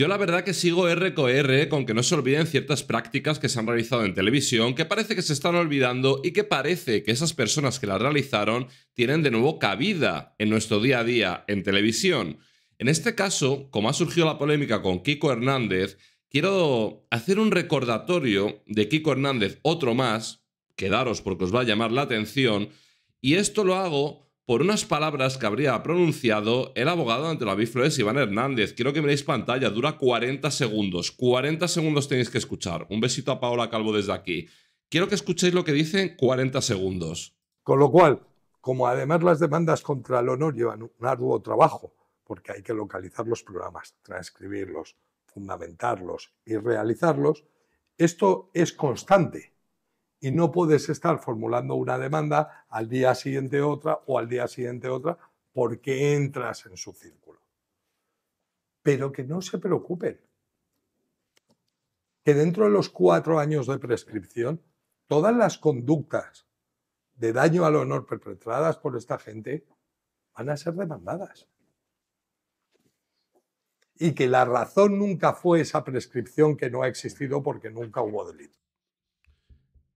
Yo la verdad que sigo R ¿eh? con que no se olviden ciertas prácticas que se han realizado en televisión que parece que se están olvidando y que parece que esas personas que las realizaron tienen de nuevo cabida en nuestro día a día en televisión. En este caso, como ha surgido la polémica con Kiko Hernández, quiero hacer un recordatorio de Kiko Hernández, otro más, quedaros porque os va a llamar la atención, y esto lo hago por unas palabras que habría pronunciado el abogado ante la Biflores, Iván Hernández. Quiero que miréis pantalla, dura 40 segundos. 40 segundos tenéis que escuchar. Un besito a Paola Calvo desde aquí. Quiero que escuchéis lo que dicen 40 segundos. Con lo cual, como además las demandas contra el honor llevan un arduo trabajo, porque hay que localizar los programas, transcribirlos, fundamentarlos y realizarlos, esto es constante y no puedes estar formulando una demanda al día siguiente otra o al día siguiente otra porque entras en su círculo. Pero que no se preocupen, que dentro de los cuatro años de prescripción, todas las conductas de daño al honor perpetradas por esta gente van a ser demandadas. Y que la razón nunca fue esa prescripción que no ha existido porque nunca hubo delito.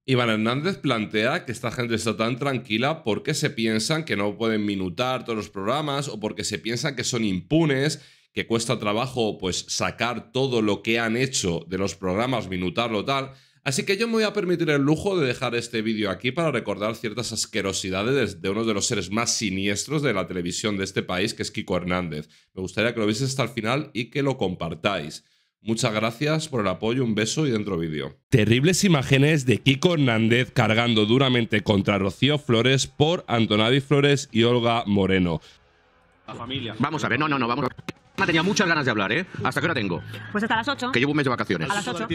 Iván Hernández plantea que esta gente está tan tranquila porque se piensan que no pueden minutar todos los programas o porque se piensan que son impunes, que cuesta trabajo pues sacar todo lo que han hecho de los programas, minutarlo tal. Así que yo me voy a permitir el lujo de dejar este vídeo aquí para recordar ciertas asquerosidades de uno de los seres más siniestros de la televisión de este país, que es Kiko Hernández. Me gustaría que lo vieses hasta el final y que lo compartáis. Muchas gracias por el apoyo, un beso y dentro vídeo. Terribles imágenes de Kiko Hernández cargando duramente contra Rocío Flores por Antonadi Flores y Olga Moreno. La familia. Vamos a ver, no, no, no, vamos tenía muchas ganas de hablar, ¿eh? ¿Hasta qué hora tengo? Pues hasta las 8. Que llevo un mes de vacaciones. A las 8.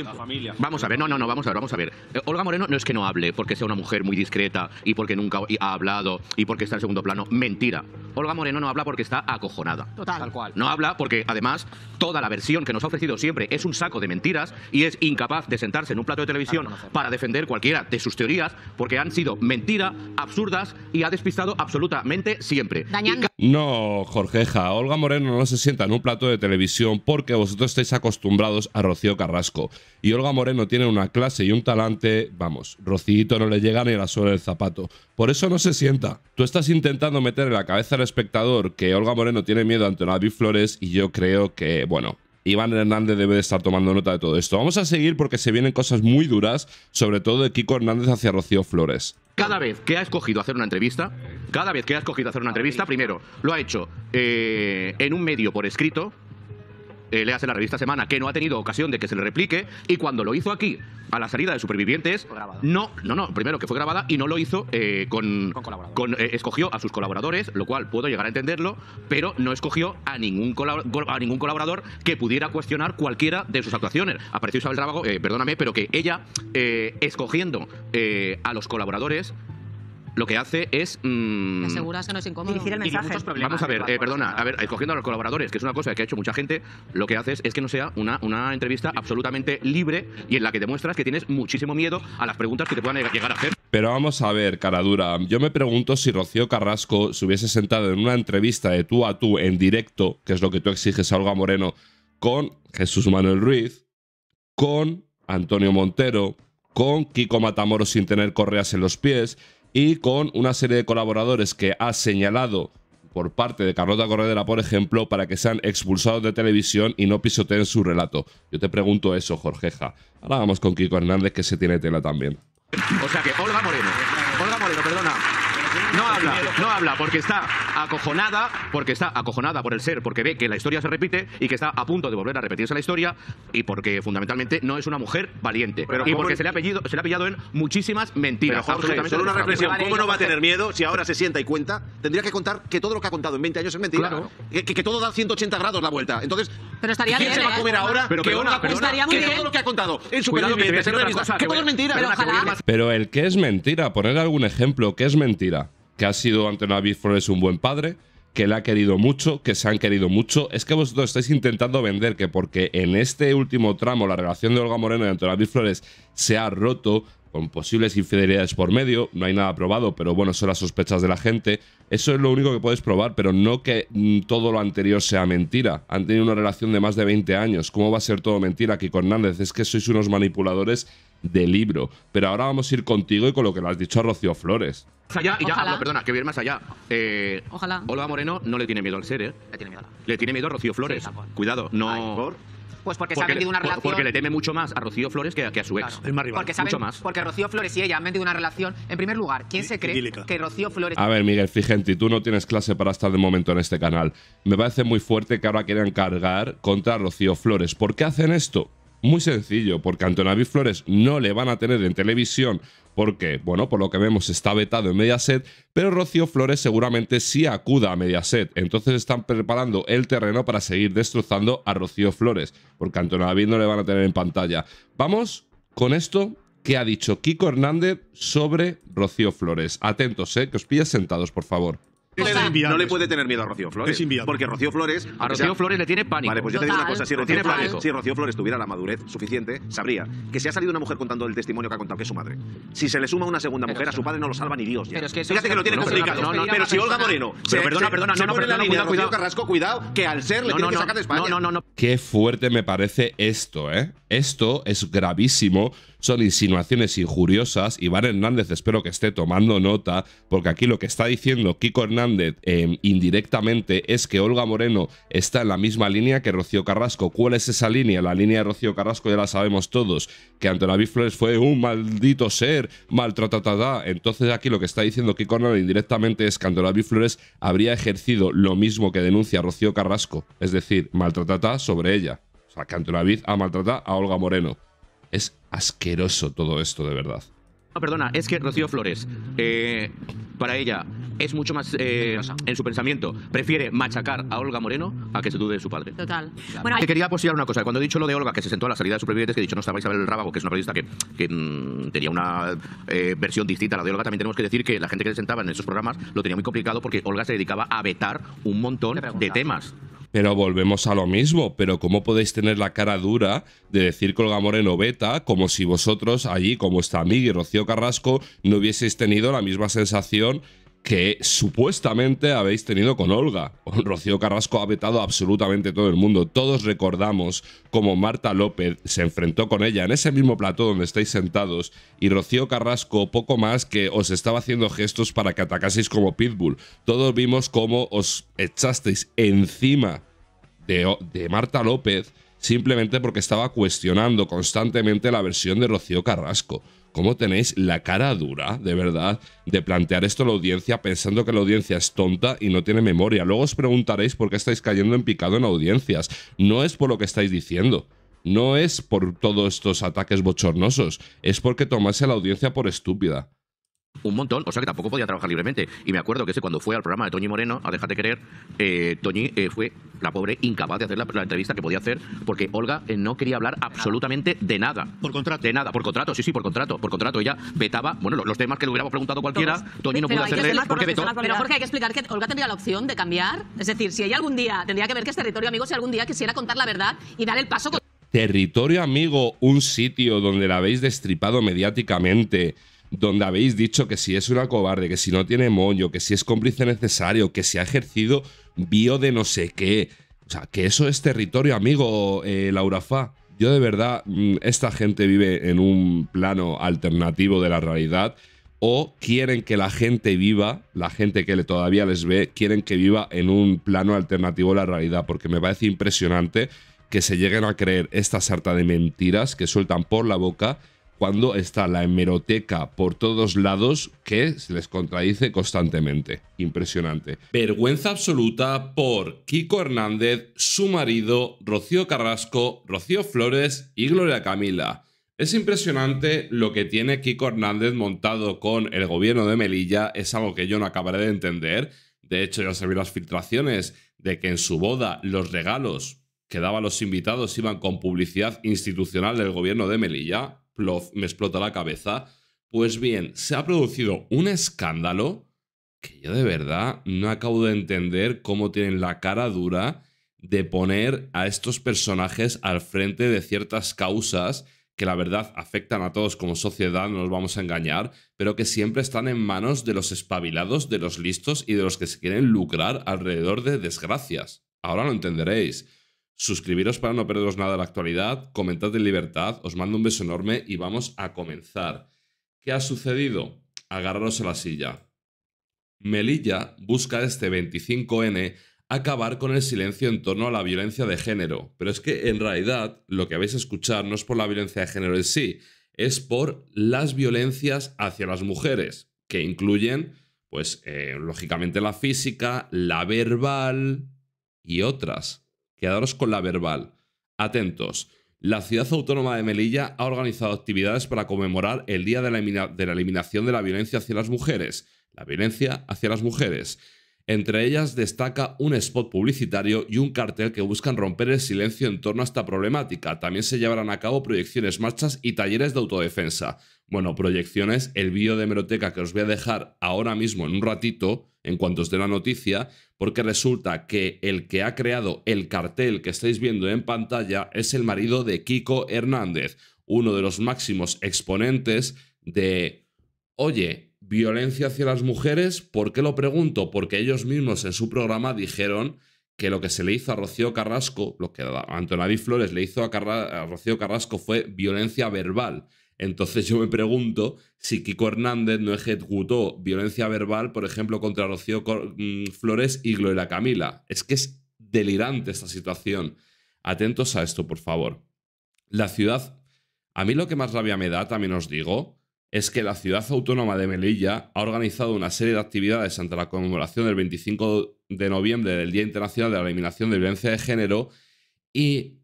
Vamos a ver, no, no, no, vamos a ver, vamos a ver. Eh, Olga Moreno no es que no hable porque sea una mujer muy discreta y porque nunca ha hablado y porque está en segundo plano. Mentira. Olga Moreno no habla porque está acojonada. Total. Tal cual. No habla porque, además, toda la versión que nos ha ofrecido siempre es un saco de mentiras y es incapaz de sentarse en un plato de televisión para defender cualquiera de sus teorías porque han sido mentira, absurdas y ha despistado absolutamente siempre. Dañando. No, Jorgeja, Olga Moreno no se sienta un plato de televisión porque vosotros estáis acostumbrados a Rocío Carrasco. Y Olga Moreno tiene una clase y un talante, vamos, Rocío no le llega ni la suela del zapato. Por eso no se sienta. Tú estás intentando meter en la cabeza al espectador que Olga Moreno tiene miedo ante David Flores y yo creo que, bueno, Iván Hernández debe de estar tomando nota de todo esto. Vamos a seguir porque se vienen cosas muy duras, sobre todo de Kiko Hernández hacia Rocío Flores. Cada vez que ha escogido hacer una entrevista, cada vez que ha escogido hacer una entrevista, primero, lo ha hecho eh, en un medio por escrito, eh, le hace la revista Semana, que no ha tenido ocasión de que se le replique, y cuando lo hizo aquí, a la salida de Supervivientes, no, no, no, primero que fue grabada y no lo hizo eh, con, eh, escogió a sus colaboradores, lo cual puedo llegar a entenderlo, pero no escogió a ningún, a ningún colaborador que pudiera cuestionar cualquiera de sus actuaciones. Apareció Isabel Rábago, perdóname, pero que ella, escogiendo a los colaboradores, lo que hace es. Mm, aseguras que no es incómodo. Vamos a ver, eh, perdona, a ver, escogiendo a los colaboradores, que es una cosa que ha hecho mucha gente, lo que haces es que no sea una, una entrevista absolutamente libre y en la que demuestras que tienes muchísimo miedo a las preguntas que te puedan llegar a hacer. Pero vamos a ver, cara dura, Yo me pregunto si Rocío Carrasco se hubiese sentado en una entrevista de tú a tú en directo, que es lo que tú exiges a Olga Moreno, con Jesús Manuel Ruiz, con Antonio Montero, con Kiko Matamoros sin tener correas en los pies y con una serie de colaboradores que ha señalado por parte de Carlota Corredera, por ejemplo, para que sean expulsados de televisión y no pisoteen su relato. Yo te pregunto eso, Jorgeja. Ahora vamos con Kiko Hernández, que se tiene tela también. O sea que Moreno, Olga Moreno, perdona, no habla, no habla, porque está acojonada, porque está acojonada por el ser, porque ve que la historia se repite y que está a punto de volver a repetirse la historia y porque fundamentalmente no es una mujer valiente. y porque se le, ha pillado, se le ha pillado en muchísimas mentiras. Pero Jorge, solo una reflexión. ¿Cómo no va a tener miedo si ahora se sienta y cuenta? Tendría que contar que todo lo que ha contado en 20 años es mentira. Que, todo da 180 grados la vuelta. Entonces, pero estaría ¿quién se va a ¿eh? comer ahora pero, que todo lo que ha contado en su que todo es mentira. Pero el que es mentira, poner algún ejemplo, que es mentira? que ha sido Antonio David Flores un buen padre, que le ha querido mucho, que se han querido mucho. Es que vosotros estáis intentando vender que porque en este último tramo la relación de Olga Moreno y Antonio David Flores se ha roto, con posibles infidelidades por medio, no hay nada probado, pero bueno, son las sospechas de la gente. Eso es lo único que podéis probar, pero no que mm, todo lo anterior sea mentira. Han tenido una relación de más de 20 años. ¿Cómo va a ser todo mentira, con Hernández? Es que sois unos manipuladores de libro. Pero ahora vamos a ir contigo y con lo que le has dicho a Rocío Flores. allá, ya Ojalá. perdona, que voy a ir más allá. Eh, Ojalá. Olga Moreno no le tiene miedo al ser, ¿eh? Le tiene miedo a, Rocío Flores. Cuidado, no. Pues porque, se ha una relación. Porque le teme mucho más a Rocío Flores que a, su ex. El porque más. Porque Rocío Flores y ella han vendido una relación. En primer lugar, ¿quién se cree que Rocío Flores. A ver, Miguel, fíjate, tú no tienes clase para estar de momento en este canal. Me parece muy fuerte que ahora quieran cargar contra Rocío Flores. ¿Por qué hacen esto? Muy sencillo, porque Antonavi Flores no le van a tener en televisión porque, bueno, por lo que vemos está vetado en Mediaset, pero Rocío Flores seguramente sí acuda a Mediaset. Entonces están preparando el terreno para seguir destrozando a Rocío Flores, porque a Antonavi no le van a tener en pantalla. Vamos con esto que ha dicho Kiko Hernández sobre Rocío Flores. Atentos, eh, que os pilles sentados, por favor no le puede tener miedo a Rocío Flores. porque Rocío Flores. A Rocío Flores le tiene pánico. Vale, pues yo te digo una cosa: si Rocío, Flores, tuviera la madurez suficiente, sabría que si ha salido una mujer contando el testimonio que ha contado, que es su madre. Si se le suma una segunda mujer, a su padre no lo salva ni Dios. Fíjate que lo tiene complicado. pero si Olga Moreno. Pero perdona, perdona, no, no, perdona, cuidado, Carrasco, cuidado, que al ser le tiene que sacar de España. No, no, no. Qué fuerte me parece esto, ¿eh? Esto es gravísimo. Son insinuaciones injuriosas. Iván Hernández, espero que esté tomando nota, porque aquí lo que está diciendo Kiko Hernández Em, indirectamente es que Olga Moreno está en la misma línea que Rocío Carrasco. ¿Cuál es esa línea? La línea de Rocío Carrasco ya la sabemos todos, que Antonio Flores fue un maldito ser, maltratatada. Entonces aquí lo que está diciendo Kiko indirectamente es que Antonio Flores habría ejercido lo mismo que denuncia Rocío Carrasco, es decir, maltratada sobre ella. O sea, que Antonio ha maltratado a Olga Moreno. Es asqueroso todo esto, de verdad. Ah, perdona, es que Rocío Flores, eh, para ella, es mucho más eh, en su pensamiento. Prefiere machacar a Olga Moreno a que se dude de su padre. Total. Bueno, quería posicionar una cosa. Cuando he dicho lo de Olga, que se sentó a la salida de supervivientes, que he dicho, no estaba el Rábago, que es una periodista que, mm, tenía una eh, versión distinta a la de Olga, también tenemos que decir que la gente que se sentaba en esos programas lo tenía muy complicado porque Olga se dedicaba a vetar un montón de temas. Pero volvemos a lo mismo, pero ¿cómo podéis tener la cara dura de decir Olga Moreno beta como si vosotros allí, como está Miguel y Rocío Carrasco, no hubieseis tenido la misma sensación que supuestamente habéis tenido con Olga. Rocío Carrasco ha vetado absolutamente todo el mundo. Todos recordamos cómo Marta López se enfrentó con ella en ese mismo plato donde estáis sentados y Rocío Carrasco poco más que os estaba haciendo gestos para que atacaseis como Pitbull. Todos vimos cómo os echasteis encima de, de Marta López simplemente porque estaba cuestionando constantemente la versión de Rocío Carrasco. ¿Cómo tenéis la cara dura, de verdad, de plantear esto a la audiencia pensando que la audiencia es tonta y no tiene memoria? Luego os preguntaréis por qué estáis cayendo en picado en audiencias. No es por lo que estáis diciendo. No es por todos estos ataques bochornosos. Es porque tomáis a la audiencia por estúpida un montón, o sea que tampoco podía trabajar libremente. Y me acuerdo que ese cuando fue al programa de Toñi Moreno, a Déjate Querer, eh, Toñi eh, fue la pobre incapaz de hacer la, entrevista que podía hacer porque Olga eh, no quería hablar absolutamente de nada. Por contrato. De nada, por contrato, sí, sí, por contrato. Por contrato, ella vetaba, bueno, los, temas que le hubiéramos preguntado cualquiera, Toñi no pero pudo Pero Jorge, hay que explicar que Olga tendría la opción de cambiar. Es decir, si ella algún día, tendría que ver que es este territorio amigo, si algún día quisiera contar la verdad y dar el paso. Con... Territorio amigo, un sitio donde la habéis destripado mediáticamente donde habéis dicho que si es una cobarde, que si no tiene moño, que si es cómplice necesario, que si ha ejercido bio de no sé qué. O sea, que eso es territorio, amigo eh, Laura Fa. Yo de verdad, mm, esta gente vive en un plano alternativo de la realidad o quieren que la gente viva, la gente que todavía les ve, quieren que viva en un plano alternativo de la realidad, porque me parece impresionante que se lleguen a creer esta sarta de mentiras que sueltan por la boca cuando está la hemeroteca por todos lados que se les contradice constantemente. Impresionante. Vergüenza absoluta por Kiko Hernández, su marido, Rocío Carrasco, Rocío Flores y Gloria Camila. Es impresionante lo que tiene Kiko Hernández montado con el gobierno de Melilla, es algo que yo no acabaré de entender. De hecho, ya se las filtraciones de que en su boda los regalos que daban los invitados iban con publicidad institucional del gobierno de Melilla me explota la cabeza. Pues bien, se ha producido un escándalo que yo de verdad no acabo de entender cómo tienen la cara dura de poner a estos personajes al frente de ciertas causas que la verdad afectan a todos como sociedad, no nos vamos a engañar, pero que siempre están en manos de los espabilados, de los listos y de los que se quieren lucrar alrededor de desgracias. Ahora lo entenderéis. Suscribiros para no perderos nada de la actualidad, comentad en libertad, os mando un beso enorme y vamos a comenzar. ¿Qué ha sucedido? Agarraros a la silla. Melilla busca este 25N acabar con el silencio en torno a la violencia de género. Pero es que en realidad lo que vais a escuchar no es por la violencia de género en sí, es por las violencias hacia las mujeres, que incluyen, pues, eh, lógicamente la física, la verbal y otras. Quedaros con la verbal. Atentos. La ciudad autónoma de Melilla ha organizado actividades para conmemorar el Día de la, Eliminación de la Violencia hacia las Mujeres. La violencia hacia las mujeres. Entre ellas destaca un spot publicitario y un cartel que buscan romper el silencio en torno a esta problemática. También se llevarán a cabo proyecciones, marchas y talleres de autodefensa. Bueno, proyecciones, el vídeo de hemeroteca que os voy a dejar ahora mismo en un ratito en cuanto os la noticia, porque resulta que el que ha creado el cartel que estáis viendo en pantalla es el marido de Kiko Hernández, uno de los máximos exponentes de, oye, violencia hacia las mujeres, ¿por qué lo pregunto? Porque ellos mismos en su programa dijeron que lo que se le hizo a Rocío Carrasco, lo que Antonaví Flores le hizo a Rocío Carrasco fue violencia verbal. Entonces yo me pregunto si Kiko Hernández no ejecutó violencia verbal, por ejemplo, contra Rocío mm, Flores y Gloria Camila. Es que es delirante esta situación. Atentos a esto, por favor. La ciudad, a mí lo que más rabia me da, también os digo, es que la ciudad autónoma de Melilla ha organizado una serie de actividades ante la conmemoración del 25 de noviembre del Día Internacional de la Eliminación de Violencia de Género y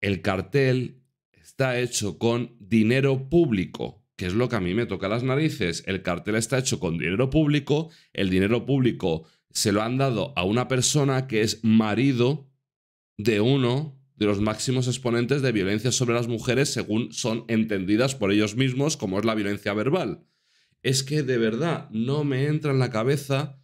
el cartel está hecho con dinero público, que es lo que a mí me toca las narices. El cartel está hecho con dinero público, el dinero público se lo han dado a una persona que es marido de uno de los máximos exponentes de violencia sobre las mujeres según son entendidas por ellos mismos como es la violencia verbal. Es que de verdad no me entra en la cabeza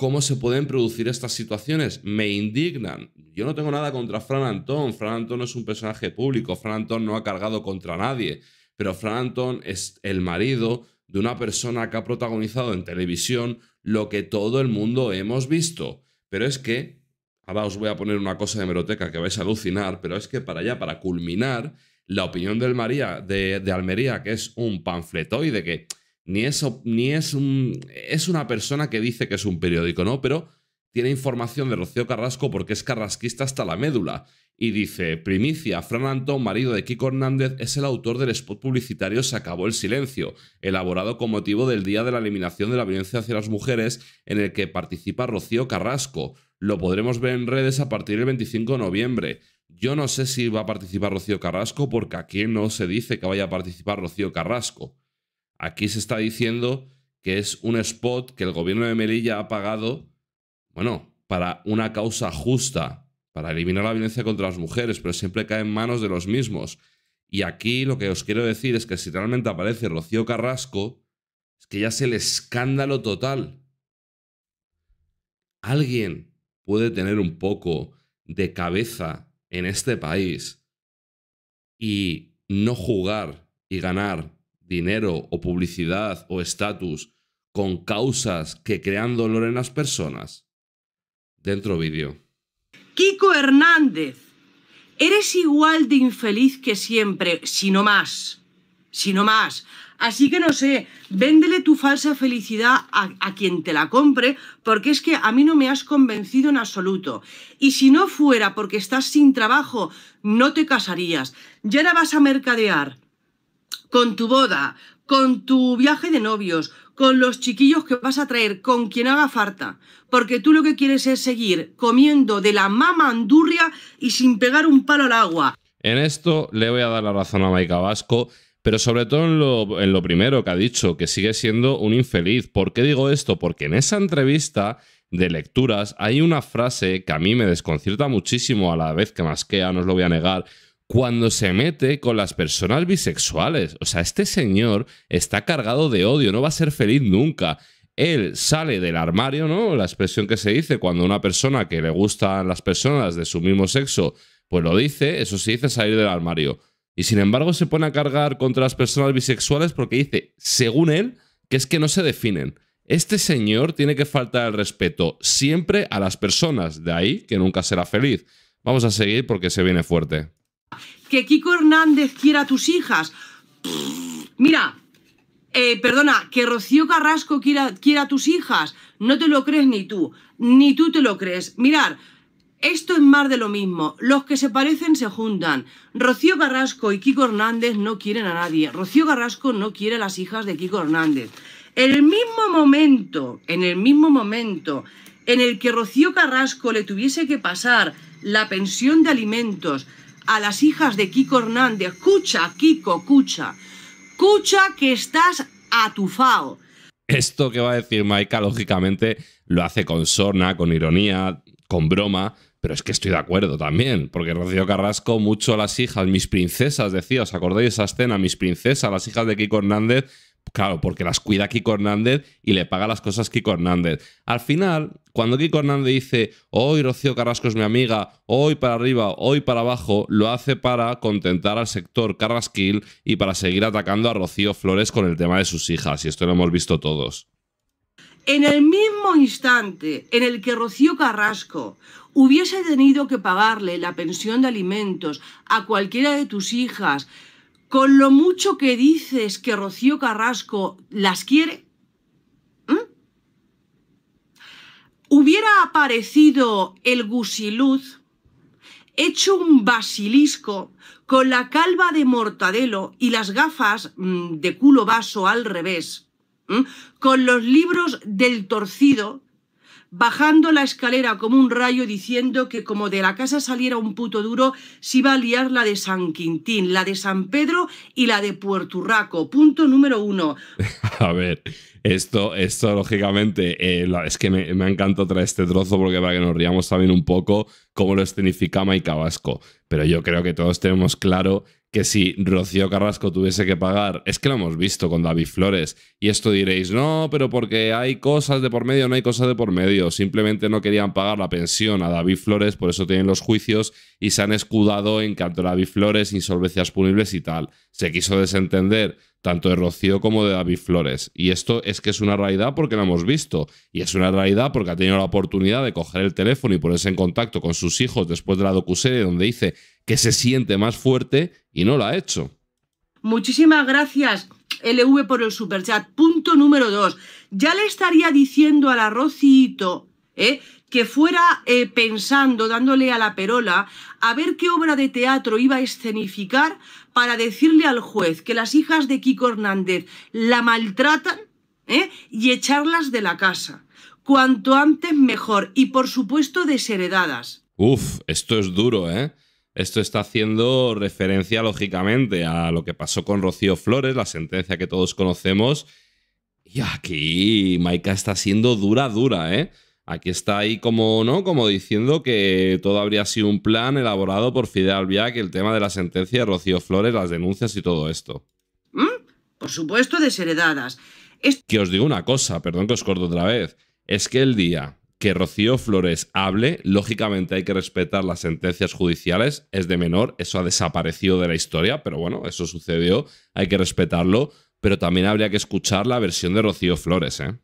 cómo se pueden producir estas situaciones. Me indignan. Yo no tengo nada contra Fran Antón. Fran Antón es un personaje público. Fran Antón no ha cargado contra nadie. Pero Fran Antón es el marido de una persona que ha protagonizado en televisión lo que todo el mundo hemos visto. Pero es que, ahora os voy a poner una cosa de meroteca que vais a alucinar, pero es que para allá, para culminar, la opinión del María, de, de Almería, que es un panfletoide que ni es, ni es un. Es una persona que dice que es un periódico, ¿no? Pero tiene información de Rocío Carrasco porque es carrasquista hasta la médula. Y dice: Primicia, Fran Antón, marido de Kiko Hernández, es el autor del spot publicitario Se acabó el silencio, elaborado con motivo del Día de la Eliminación de la Violencia hacia las Mujeres, en el que participa Rocío Carrasco. Lo podremos ver en redes a partir del 25 de noviembre. Yo no sé si va a participar Rocío Carrasco, porque aquí no se dice que vaya a participar Rocío Carrasco. Aquí se está diciendo que es un spot que el gobierno de Melilla ha pagado, bueno, para una causa justa, para eliminar la violencia contra las mujeres, pero siempre cae en manos de los mismos. Y aquí lo que os quiero decir es que si realmente aparece Rocío Carrasco, es que ya es el escándalo total. Alguien puede tener un poco de cabeza en este país y no jugar y ganar dinero o publicidad o estatus con causas que crean dolor en las personas? Dentro vídeo. Kiko Hernández, eres igual de infeliz que siempre, si no más, si no más. Así que no sé, véndele tu falsa felicidad a, quien te la compre, porque es que a mí no me has convencido en absoluto. Y si no fuera porque estás sin trabajo, no te casarías. Ya ahora vas a mercadear con tu boda, con tu viaje de novios, con los chiquillos que vas a traer, con quien haga falta, porque tú lo que quieres es seguir comiendo de la mama andurria y sin pegar un palo al agua. En esto le voy a dar la razón a Maica Vasco, pero sobre todo en lo, en lo primero que ha dicho, que sigue siendo un infeliz. ¿Por qué digo esto? Porque en esa entrevista de lecturas hay una frase que a mí me desconcierta muchísimo a la vez que masquea, no os lo voy a negar, cuando se mete con las personas bisexuales. O sea, este señor está cargado de odio, no va a ser feliz nunca. Él sale del armario, ¿no? La expresión que se dice cuando una persona que le gustan las personas de su mismo sexo, pues lo dice, eso se dice salir del armario. Y sin embargo se pone a cargar contra las personas bisexuales porque dice, según él, que es que no se definen. Este señor tiene que faltar el respeto siempre a las personas, de ahí que nunca será feliz. Vamos a seguir porque se viene fuerte que Kiko Hernández quiera a tus hijas. Mira, eh, perdona, que Rocío Carrasco quiera, quiera a tus hijas. No te lo crees ni tú, ni tú te lo crees. Mirar, esto es más de lo mismo. Los que se parecen se juntan. Rocío Carrasco y Kiko Hernández no quieren a nadie. Rocío Carrasco no quiere a las hijas de Kiko Hernández. En El mismo momento, en el mismo momento en el que Rocío Carrasco le tuviese que pasar la pensión de alimentos a las hijas de Kiko Hernández. Cucha, Kiko, cucha. Cucha que estás atufado. Esto que va a decir Maika, lógicamente, lo hace con sorna, con ironía, con broma, pero es que estoy de acuerdo también, porque Rocío Carrasco, mucho a las hijas, mis princesas, decía, ¿os acordáis esa escena? Mis princesas, las hijas de Kiko Hernández, Claro, porque las cuida Kiko Hernández y le paga las cosas Kiko Hernández. Al final, cuando Kiko Hernández dice, hoy Rocío Carrasco es mi amiga, hoy para arriba, hoy para abajo, lo hace para contentar al sector Carrasquil y para seguir atacando a Rocío Flores con el tema de sus hijas, y esto lo hemos visto todos. En el mismo instante en el que Rocío Carrasco hubiese tenido que pagarle la pensión de alimentos a cualquiera de tus hijas, con lo mucho que dices que Rocío Carrasco las quiere, hubiera aparecido el gusiluz hecho un basilisco con la calva de mortadelo y las gafas mm, de culo vaso al revés, con los libros del torcido bajando la escalera como un rayo diciendo que como de la casa saliera un puto duro, se iba a liar la de San Quintín, la de San Pedro y la de Puerto Raco Punto número uno. a ver, esto, esto lógicamente, eh, es que me, me, ha traer este trozo porque para que nos riamos también un poco cómo lo escenificaba y Cabasco. Pero yo creo que todos tenemos claro que si Rocío Carrasco tuviese que pagar, es que lo hemos visto con David Flores, y esto diréis, no, pero porque hay cosas de por medio, no hay cosas de por medio, simplemente no querían pagar la pensión a David Flores, por eso tienen los juicios, y se han escudado en David Flores, insolvencias punibles y tal. Se quiso desentender tanto de Rocío como de David Flores. Y esto es que es una realidad porque lo hemos visto. Y es una realidad porque ha tenido la oportunidad de coger el teléfono y ponerse en contacto con sus hijos después de la docuserie donde dice que se siente más fuerte y no lo ha hecho. Muchísimas gracias, LV, por el superchat. Punto número dos. Ya le estaría diciendo a la Rocito eh, que fuera eh, pensando, dándole a la perola, a ver qué obra de teatro iba a escenificar para decirle al juez que las hijas de Kiko Hernández la maltratan ¿eh? y echarlas de la casa. Cuanto antes mejor y por supuesto desheredadas. Uf, esto es duro, ¿eh? Esto está haciendo referencia, lógicamente, a lo que pasó con Rocío Flores, la sentencia que todos conocemos. Y aquí Maika está siendo dura, dura, ¿eh? Aquí está ahí como, ¿no? Como diciendo que todo habría sido un plan elaborado por Fidel que el tema de la sentencia de Rocío Flores, las denuncias y todo esto. ¿Mm? Por supuesto, desheredadas. Que os digo una cosa, perdón que os corto otra vez. Es que el día que Rocío Flores hable, lógicamente hay que respetar las sentencias judiciales, es de menor, eso ha desaparecido de la historia, pero bueno, eso sucedió, hay que respetarlo, pero también habría que escuchar la versión de Rocío Flores. ¿eh?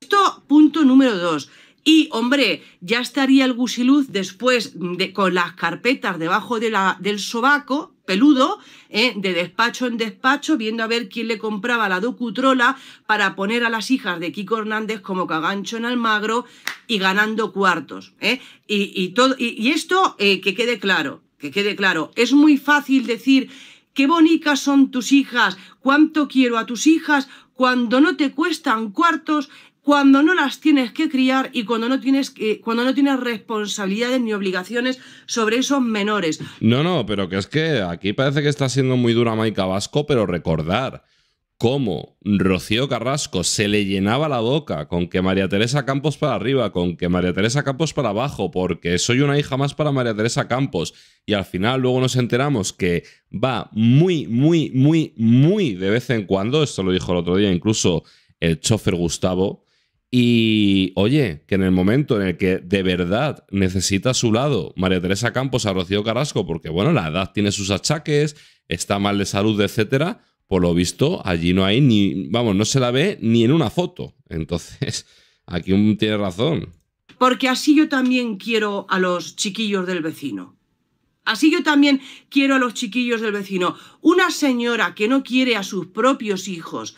Esto, punto número dos. Y, hombre, ya estaría el gusiluz después de, con las carpetas debajo de la, del sobaco, peludo, ¿eh? de despacho en despacho, viendo a ver quién le compraba la docutrola para poner a las hijas de Kiko Hernández como cagancho en Almagro y ganando cuartos. Eh. Y, todo, y, esto, eh, que quede claro, que quede claro, es muy fácil decir qué bonitas son tus hijas, cuánto quiero a tus hijas, cuando no te cuestan cuartos cuando no las tienes que criar y cuando no tienes que, cuando no tienes responsabilidades ni obligaciones sobre esos menores. No, no, pero que es que aquí parece que está siendo muy dura Maica Vasco, pero recordar cómo Rocío Carrasco se le llenaba la boca con que María Teresa Campos para arriba, con que María Teresa Campos para abajo, porque soy una hija más para María Teresa Campos. Y al final luego nos enteramos que va muy, muy, muy, muy de vez en cuando, esto lo dijo el otro día incluso el chofer Gustavo, y oye, que en el momento en el que de verdad necesita a su lado María Teresa Campos a Rocío Carrasco, porque bueno, la edad tiene sus achaques, está mal de salud, etcétera, por lo visto allí no hay ni, vamos, no se la ve ni en una foto. Entonces, aquí tiene razón. Porque así yo también quiero a los chiquillos del vecino. Así yo también quiero a los chiquillos del vecino. Una señora que no quiere a sus propios hijos,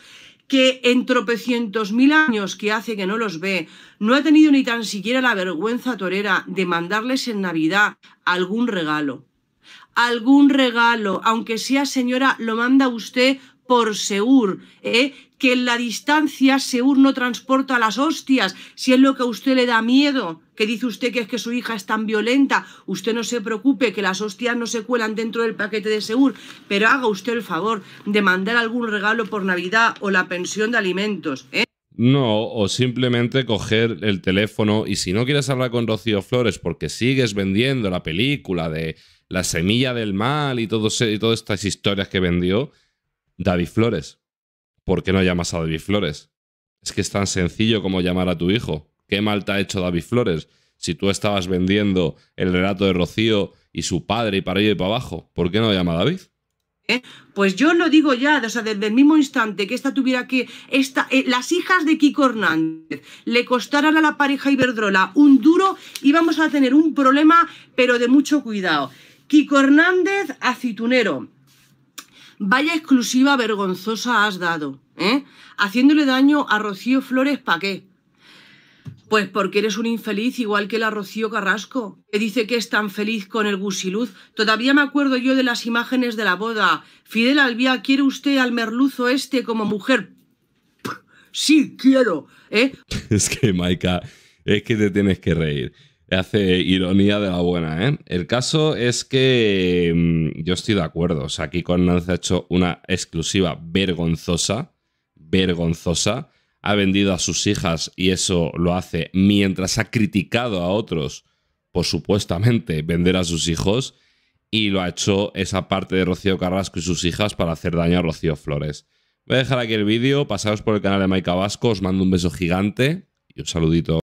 que en tropecientos mil años que hace que no los ve, no ha tenido ni tan siquiera la vergüenza torera de mandarles en Navidad algún regalo. Algún regalo, aunque sea señora, lo manda usted por seguro, ¿eh? que en la distancia Segur no transporta las hostias, si es lo que a usted le da miedo, que dice usted que es que su hija es tan violenta, usted no se preocupe, que las hostias no se cuelan dentro del paquete de Seúl, pero haga usted el favor de mandar algún regalo por Navidad o la pensión de alimentos. ¿eh? No, o simplemente coger el teléfono y si no quieres hablar con Rocío Flores porque sigues vendiendo la película de La semilla del mal y, todo, y todas estas historias que vendió, David Flores. ¿por qué no llamas a David Flores? Es que es tan sencillo como llamar a tu hijo. ¿Qué mal te ha hecho David Flores? Si tú estabas vendiendo el relato de Rocío y su padre y para ello y para abajo, ¿por qué no llama David? ¿Eh? Pues yo lo digo ya, o sea, desde el mismo instante que esta tuviera que. Esta, eh, las hijas de Kiko Hernández le costaran a la pareja Iberdrola un duro, íbamos a tener un problema, pero de mucho cuidado. Kiko Hernández, aceitunero. Vaya exclusiva vergonzosa has dado, ¿eh? Haciéndole daño a Rocío Flores, ¿pa' qué? Pues porque eres un infeliz, igual que la Rocío Carrasco, que dice que es tan feliz con el gusiluz. Todavía me acuerdo yo de las imágenes de la boda. Fidel Albia, ¿quiere usted al merluzo este como mujer? Sí, quiero, ¿eh? Es que, Maika, es que te tienes que reír hace ironía de la buena, ¿eh? El caso es que mm, yo estoy de acuerdo. O sea, aquí con se ha hecho una exclusiva vergonzosa. Vergonzosa. Ha vendido a sus hijas y eso lo hace mientras ha criticado a otros por supuestamente vender a sus hijos. Y lo ha hecho esa parte de Rocío Carrasco y sus hijas para hacer daño a Rocío Flores. Voy a dejar aquí el vídeo. Pasaos por el canal de Maica Vasco. Os mando un beso gigante y un saludito.